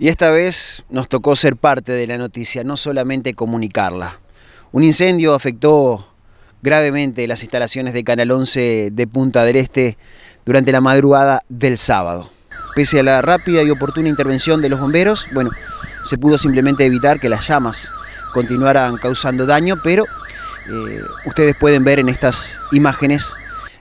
Y esta vez nos tocó ser parte de la noticia, no solamente comunicarla. Un incendio afectó gravemente las instalaciones de Canal 11 de Punta del Este durante la madrugada del sábado. Pese a la rápida y oportuna intervención de los bomberos, bueno, se pudo simplemente evitar que las llamas continuaran causando daño, pero eh, ustedes pueden ver en estas imágenes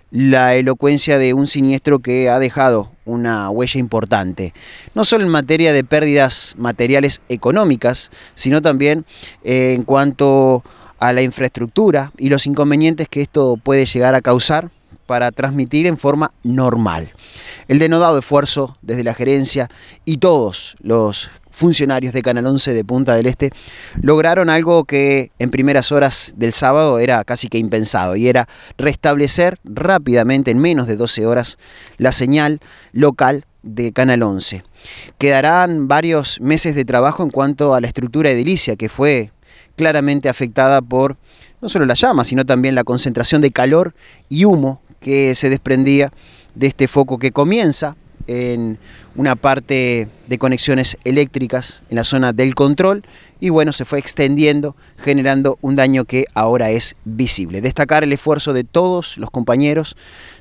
la elocuencia de un siniestro que ha dejado una huella importante, no solo en materia de pérdidas materiales económicas, sino también eh, en cuanto a la infraestructura y los inconvenientes que esto puede llegar a causar para transmitir en forma normal. El denodado esfuerzo desde la gerencia y todos los funcionarios de Canal 11 de Punta del Este lograron algo que en primeras horas del sábado era casi que impensado y era restablecer rápidamente, en menos de 12 horas, la señal local de Canal 11. Quedarán varios meses de trabajo en cuanto a la estructura edilicia que fue claramente afectada por no solo la llama, sino también la concentración de calor y humo que se desprendía de este foco que comienza en una parte de conexiones eléctricas en la zona del control y bueno, se fue extendiendo generando un daño que ahora es visible. Destacar el esfuerzo de todos los compañeros,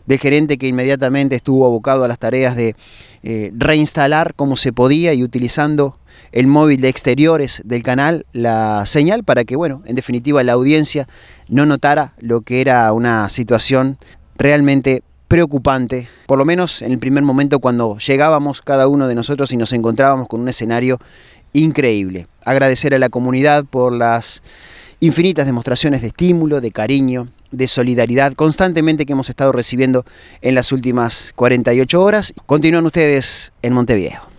del gerente que inmediatamente estuvo abocado a las tareas de eh, reinstalar como se podía y utilizando el móvil de exteriores del canal la señal para que, bueno, en definitiva la audiencia no notara lo que era una situación realmente preocupante, por lo menos en el primer momento cuando llegábamos cada uno de nosotros y nos encontrábamos con un escenario increíble. Agradecer a la comunidad por las infinitas demostraciones de estímulo, de cariño, de solidaridad constantemente que hemos estado recibiendo en las últimas 48 horas. Continúan ustedes en Montevideo.